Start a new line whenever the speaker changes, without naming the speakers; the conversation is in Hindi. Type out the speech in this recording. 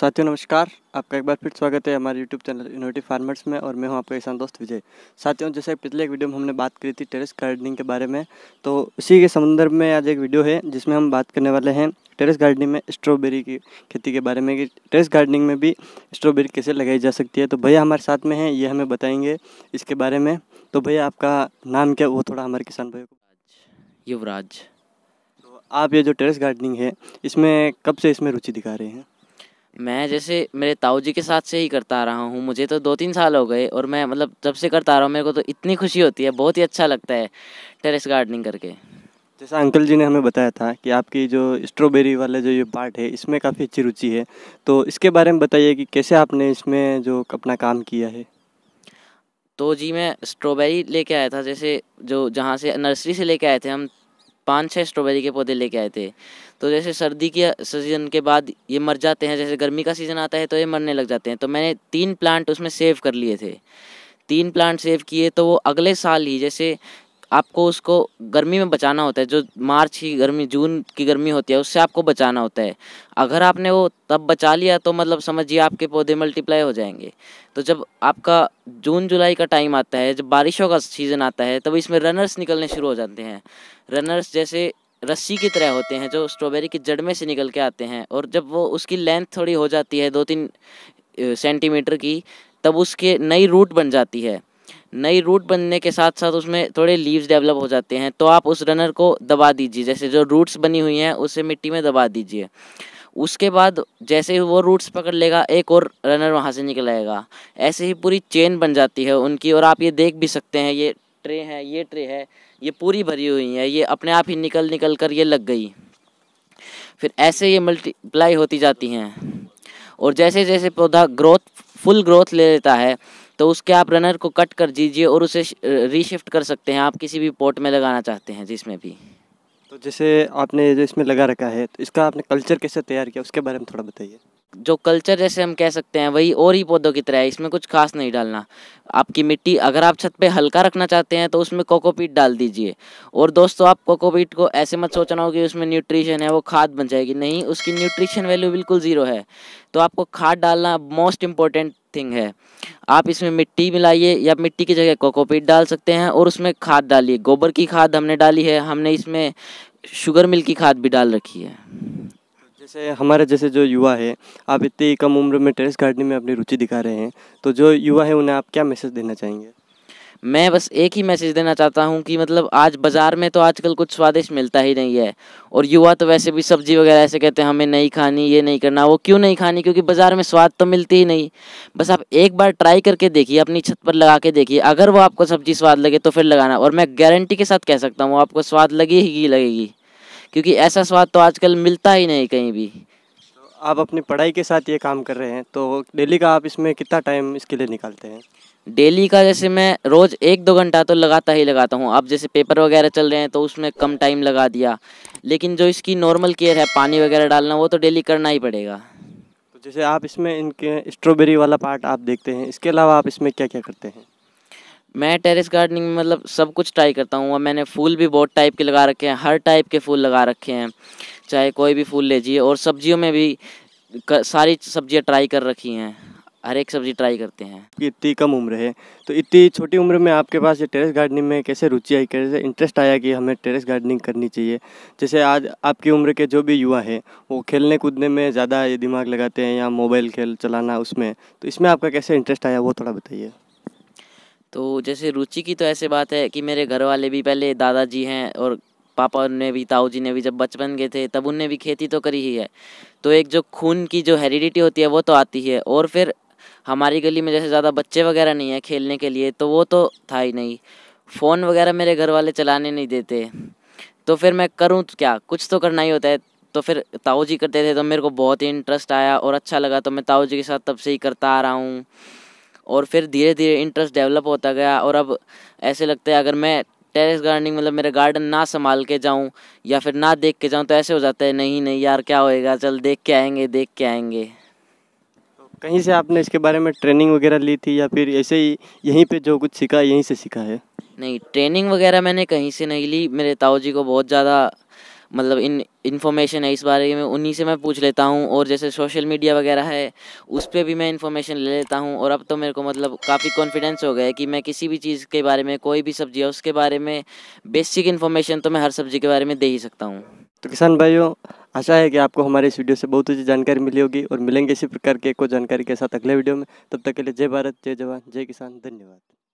साथियों नमस्कार आपका एक बार फिर स्वागत है हमारे YouTube चैनल यूनिटी फार्मर्स में और मैं हूं आपका किसान दोस्त विजय साथियों जैसे पिछले एक वीडियो में हमने बात करी थी टेरेस गार्डनिंग के बारे में तो उसी के संदर्भ में आज एक वीडियो है जिसमें हम बात करने वाले हैं टेरेस गार्डनिंग में स्ट्रॉबेरी की खेती के बारे में कि टेरेस गार्डनिंग में भी स्ट्रॉबेरी कैसे लगाई जा सकती है तो भैया हमारे साथ में है ये हमें बताएंगे इसके बारे में तो भैया आपका नाम क्या वो थोड़ा हमारे किसान भाई को युवराज तो आप ये जो टेरेस गार्डनिंग है इसमें कब से इसमें रुचि दिखा रहे हैं
मैं जैसे मेरे ताऊ जी के साथ से ही करता आ रहा हूँ मुझे तो दो तीन साल हो गए और मैं मतलब जब से करता आ रहा हूँ मेरे को तो इतनी खुशी होती है बहुत ही अच्छा लगता है टेरेस गार्डनिंग करके जैसा
अंकल जी ने हमें बताया था कि आपकी जो स्ट्रॉबेरी वाला जो ये पार्ट है इसमें काफ़ी अच्छी रुचि है तो इसके बारे में बताइए कि कैसे आपने इसमें जो अपना काम किया है
तो जी मैं स्ट्रॉबेरी लेके आया था जैसे जो जहाँ से नर्सरी से लेके आए थे हम पाँच छः स्ट्रॉबेरी के पौधे लेके आए थे तो जैसे सर्दी के सीज़न के बाद ये मर जाते हैं जैसे गर्मी का सीज़न आता है तो ये मरने लग जाते हैं तो मैंने तीन प्लांट उसमें सेव कर लिए थे तीन प्लांट सेव किए तो वो अगले साल ही जैसे आपको उसको गर्मी में बचाना होता है जो मार्च की गर्मी जून की गर्मी होती है उससे आपको बचाना होता है अगर आपने वो तब बचा लिया तो मतलब समझिए आपके पौधे मल्टीप्लाई हो जाएंगे तो जब आपका जून जुलाई का टाइम आता है जब बारिशों का सीज़न आता है तब इसमें रनर्स निकलने शुरू हो जाते हैं रनर्स जैसे रस्सी की तरह होते हैं जो स्ट्रॉबेरी की जड़ में से निकल के आते हैं और जब वो उसकी लेंथ थोड़ी हो जाती है दो तीन सेंटीमीटर की तब उसके नई रूट बन जाती है नई रूट बनने के साथ साथ उसमें थोड़े लीव्स डेवलप हो जाते हैं तो आप उस रनर को दबा दीजिए जैसे जो रूट्स बनी हुई हैं उसे मिट्टी में दबा दीजिए उसके बाद जैसे ही वो रूट्स पकड़ लेगा एक और रनर वहाँ से निकल आएगा ऐसे ही पूरी चेन बन जाती है उनकी और आप ये देख भी सकते हैं ये ट्रे है ये ट्रे है ये पूरी भरी हुई है ये अपने आप ही निकल निकल कर ये लग गई फिर ऐसे ये मल्टीप्लाई होती जाती हैं और जैसे जैसे पौधा ग्रोथ फुल ग्रोथ ले लेता है तो उसके आप रनर को कट कर दीजिए और उसे रीशिफ्ट कर सकते हैं आप किसी भी पोर्ट में लगाना चाहते हैं जिसमें भी तो जैसे आपने जो इसमें लगा रखा है तो इसका आपने कल्चर कैसे तैयार किया उसके बारे में थोड़ा बताइए जो कल्चर जैसे हम कह सकते हैं वही और ही पौधों की तरह है इसमें कुछ खास नहीं डालना आपकी मिट्टी अगर आप छत पे हल्का रखना चाहते हैं तो उसमें कोकोपीट डाल दीजिए और दोस्तों आप कोकोपीट को ऐसे मत सोचना हो कि उसमें न्यूट्रिशन है वो खाद बन जाएगी नहीं उसकी न्यूट्रिशन वैल्यू बिल्कुल ज़ीरो है तो आपको खाद डालना मोस्ट इम्पॉर्टेंट थिंग है आप इसमें मिट्टी मिलाइए या मिट्टी की जगह कोकोपीट डाल सकते हैं और उसमें खाद डालिए गोबर की खाद हमने डाली है हमने इसमें शुगर मिल की खाद भी डाल रखी है जैसे हमारे जैसे जो युवा है आप इतनी कम उम्र में टेरेस गार्डनिंग में अपनी रुचि दिखा रहे हैं तो जो युवा है उन्हें आप क्या मैसेज देना चाहेंगे मैं बस एक ही मैसेज देना चाहता हूँ कि मतलब आज बाज़ार में तो आजकल कुछ स्वादिष्ट मिलता ही नहीं है और युवा तो वैसे भी सब्जी वगैरह ऐसे कहते हैं हमें नहीं खानी ये नहीं करना वो क्यों नहीं खानी क्योंकि बाज़ार में स्वाद तो मिलती ही नहीं बस आप एक बार ट्राई करके देखिए अपनी छत पर लगा के देखिए अगर वो आपको सब्जी स्वाद लगे तो फिर लगाना और मैं गारंटी के साथ कह सकता हूँ आपको स्वाद लगेगी लगेगी क्योंकि ऐसा स्वाद तो आजकल मिलता ही नहीं कहीं भी तो आप अपनी पढ़ाई के साथ ये काम कर रहे हैं तो डेली का आप इसमें कितना टाइम इसके लिए निकालते हैं डेली का जैसे मैं रोज़ एक दो घंटा तो लगाता ही लगाता हूँ अब जैसे पेपर वगैरह चल रहे हैं तो उसमें कम टाइम लगा दिया लेकिन जो इसकी नॉर्मल केयर है पानी वगैरह डालना वो तो डेली करना ही पड़ेगा
तो जैसे आप इसमें इनके स्ट्रॉबेरी वाला पार्ट आप देखते हैं इसके अलावा आप इसमें क्या क्या करते हैं
मैं टेरेस गार्डनिंग में मतलब सब कुछ ट्राई करता हूँ और मैंने फूल भी बहुत टाइप के लगा रखे हैं हर टाइप के फूल लगा रखे हैं चाहे कोई भी फूल लीजिए और सब्जियों में भी कर, सारी सब्जियाँ ट्राई कर रखी हैं हर एक सब्जी ट्राई करते हैं इतनी कम उम्र है
तो इतनी छोटी उम्र में आपके पास ये टेरेस गार्डनिंग में कैसे रुचि आई कैसे इंटरेस्ट आया कि हमें टेरेस गार्डनिंग करनी चाहिए जैसे आज आपकी उम्र के जो भी युवा है वो खेलने कूदने में ज़्यादा ये दिमाग लगाते हैं या मोबाइल खेल चलाना उसमें तो इसमें आपका कैसे इंटरेस्ट आया वो थोड़ा बताइए
तो जैसे रुचि की तो ऐसे बात है कि मेरे घर वाले भी पहले दादाजी हैं और पापा ने भी ताऊ जी ने भी जब बचपन गए थे तब उनने भी खेती तो करी ही है तो एक जो खून की जो हेरिडिटी होती है वो तो आती है और फिर हमारी गली में जैसे ज़्यादा बच्चे वगैरह नहीं है खेलने के लिए तो वो तो था ही नहीं फ़ोन वगैरह मेरे घर वाले चलाने नहीं देते तो फिर मैं करूँ तो क्या कुछ तो करना ही होता है तो फिर ताऊ जी करते थे तो मेरे को बहुत ही इंटरेस्ट आया और अच्छा लगा तो मैं ताऊ जी के साथ तब से ही करता आ रहा हूँ और फिर धीरे धीरे इंटरेस्ट डेवलप होता गया और अब ऐसे लगता है अगर मैं टेरेस गार्डनिंग मतलब मेरा गार्डन ना संभाल के जाऊँ या फिर ना देख के जाऊँ तो ऐसे हो जाता है नहीं नहीं यार क्या होएगा चल देख के आएंगे देख के आएंगे तो
कहीं से आपने इसके बारे में ट्रेनिंग वगैरह ली थी या फिर ऐसे ही यहीं पे जो कुछ सीखा यहीं से सीखा है
नहीं ट्रेनिंग वगैरह मैंने कहीं से नहीं ली मेरे ताऊ जी को बहुत ज़्यादा मतलब इन इन्फॉर्मेशन है इस बारे में उन्हीं से मैं पूछ लेता हूँ और जैसे सोशल मीडिया वगैरह है उस पर भी मैं इन्फॉर्मेशन ले लेता हूँ और अब तो मेरे को मतलब काफ़ी कॉन्फिडेंस हो गया है कि मैं किसी भी चीज़ के बारे में कोई भी सब्जी है उसके बारे में बेसिक इन्फॉर्मेशन तो मैं हर सब्जी के बारे में दे ही सकता हूँ
तो किसान भाइयों आशा है कि आपको हमारे इस वीडियो से बहुत अच्छी जानकारी मिली होगी और मिलेंगे इसी प्रकार के को जानकारी के साथ अगले वीडियो में तब तक के लिए जय भारत जय जवान जय किसान धन्यवाद